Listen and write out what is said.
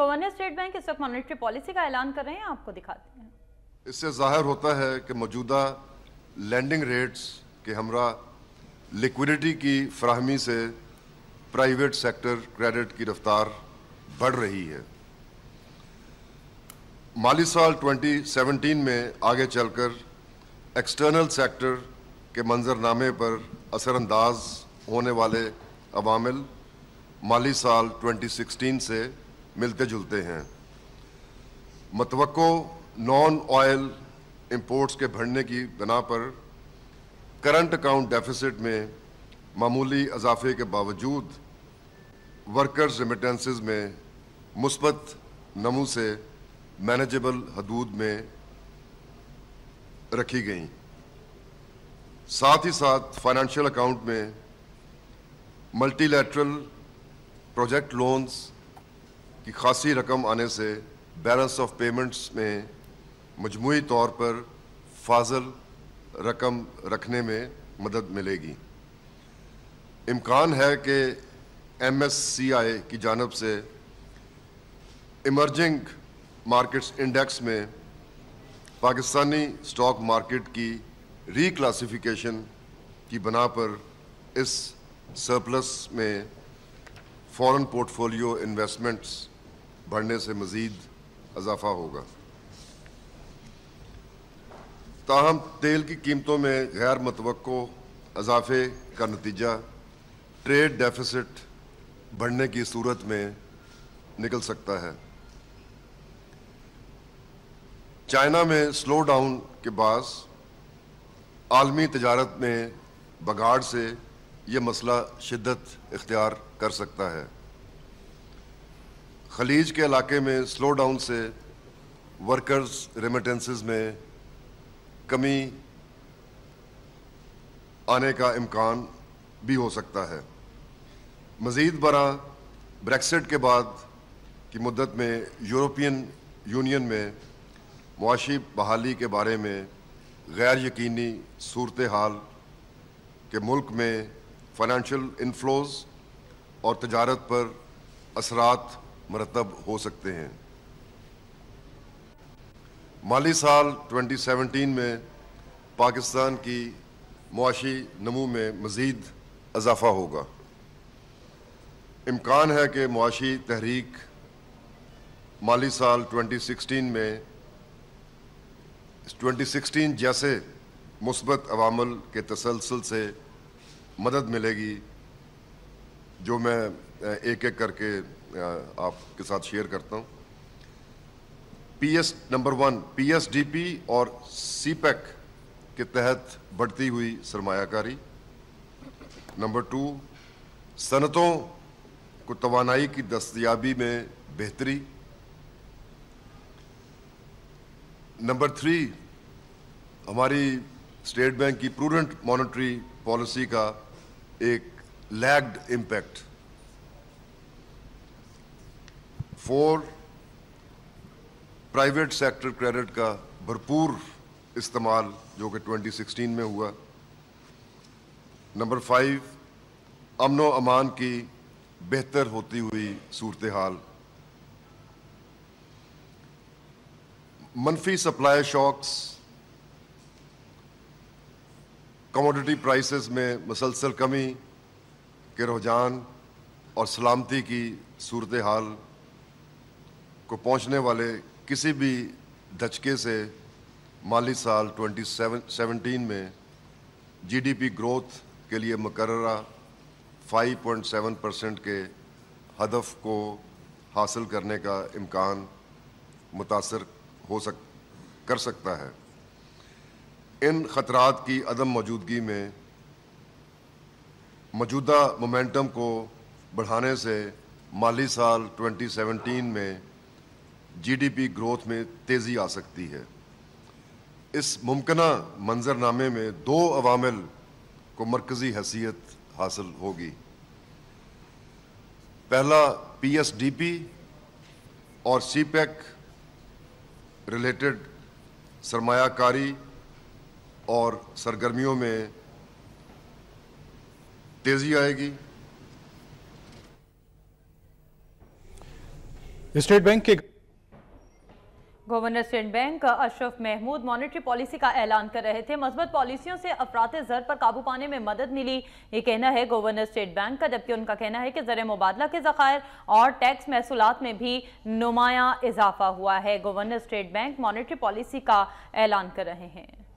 ववनिया state bank इस वक्त monetary policy का ऐलान कर रहे हैं आपको दिखाते हैं इससे जाहिर होता है कि मौजूदा लैंडिंग रेट्स के हमरा लिक्विडिटी की फ्राहमी से प्राइवेट सेक्टर क्रेडिट की रफ्तार बढ़ रही है माली साल 2017 में आगे चलकर एक्सटर्नल सेक्टर के मंजरनामे पर असरअंदाज होने वाले अवामिल माली साल 2016 से मिलते जुलते हैं मतवको नॉन ऑयल इंपोर्ट्स के बढ़ने की बिना पर करंट अकाउंट डेफिसिट में मामूली अजाफे के बावजूद वर्कर्स रिमिटेंसेस में मुस्बत नमू से मैनेजेबल हदूद में रखी गई साथ ही साथ फाइनेंशियल अकाउंट में मल्टीलैटरल प्रोजेक्ट लोन्स की खासी रकम आने से बैलेंस ऑफ पेमेंट्स में मजमू तौर पर फाजल रकम रखने में मदद मिलेगी इम्कान है कि एम एस सी आई की जानब से इमर्जिंग मार्केट्स इंडेक्स में पाकिस्तानी स्टॉक मार्केट की क्लासीफिकेशन की बना पर इस सरप्लस में फॉरेन पोर्टफोलियो इन्वेस्टमेंट्स बढ़ने से मज़ीद इजाफा होगा ताहम तेल की कीमतों में गैर मतवक़ अजाफे का नतीजा ट्रेड डेफिसिट बढ़ने की सूरत में निकल सकता है चाइना में स्लो डाउन के बाद आलमी तजारत में बगाड़ से यह मसला शिद्दत इख्तियार कर सकता है खलीज के इलाके में स्लो डाउन से वर्कर्स रेमिटेंसेस में कमी आने का इम्कान भी हो सकता है मज़ीद बरा ब्रेक्सिट के बाद की मदत में यूरोपियन यूनियन में मुआशी बहाली के बारे में गैर यकीनी सूरत हाल के मुल्क में फाइनेंशियल इनफ्लोज़ और तजारत पर असरात मरतब हो सकते हैं माली साल 2017 में पाकिस्तान की मुआशी नमू में मज़ीद इजाफा होगा इम्कान है कि मुआशी तहरीक माली साल 2016 में 2016 जैसे मुस्बत अवामल के तसलसल से मदद मिलेगी जो मैं एक एक करके आपके साथ शेयर करता हूं पीएस नंबर वन पीएसडीपी और सीपैक e के तहत बढ़ती हुई सरमाकारी नंबर टू सनतों को तोानाई की दस्तियाबी में बेहतरी नंबर थ्री हमारी स्टेट बैंक की प्रूडेंट मॉनेटरी पॉलिसी का एक lagged impact four private sector credit का भरपूर इस्तेमाल जो कि 2016 में हुआ नंबर फाइव अमन अमान की बेहतर होती हुई सूरत हाल मनफी सप्लाई शॉक्स कमोडिटी प्राइसेस में मसलसल कमी के रुझान और सलामती की सूरत हाल को पहुंचने वाले किसी भी धचके से माली साल 2017 में जीडीपी ग्रोथ के लिए मकर्रा 5.7 परसेंट के हदफ को हासिल करने का इम्कान मुतासर हो सक कर सकता है इन ख़तरात की अदम मौजूदगी में मौजूदा मोमेंटम को बढ़ाने से माली साल 2017 में जीडीपी ग्रोथ में तेज़ी आ सकती है इस मुमकिन मंजरनामे में दो अवामिल को मरकज़ी हैसियत हासिल होगी पहला पी एस डी पी और सी पैक रिलेटेड सरमाकारी और सरगर्मियों में तेज़ी आएगी स्टेट बैंक के governor State Bank Ashraf Mahmood monetary policy का ऐलान कर रहे थे मजबूत पॉलिसियों से अफरात जर पर काबू पाने में मदद मिली ये कहना है गवर्नर स्टेट बैंक का जबकि उनका कहना है कि जर मुबादला के जखायर और टैक्स महसूलत में भी नुमाया इजाफा हुआ है governor State Bank monetary policy का ऐलान कर रहे हैं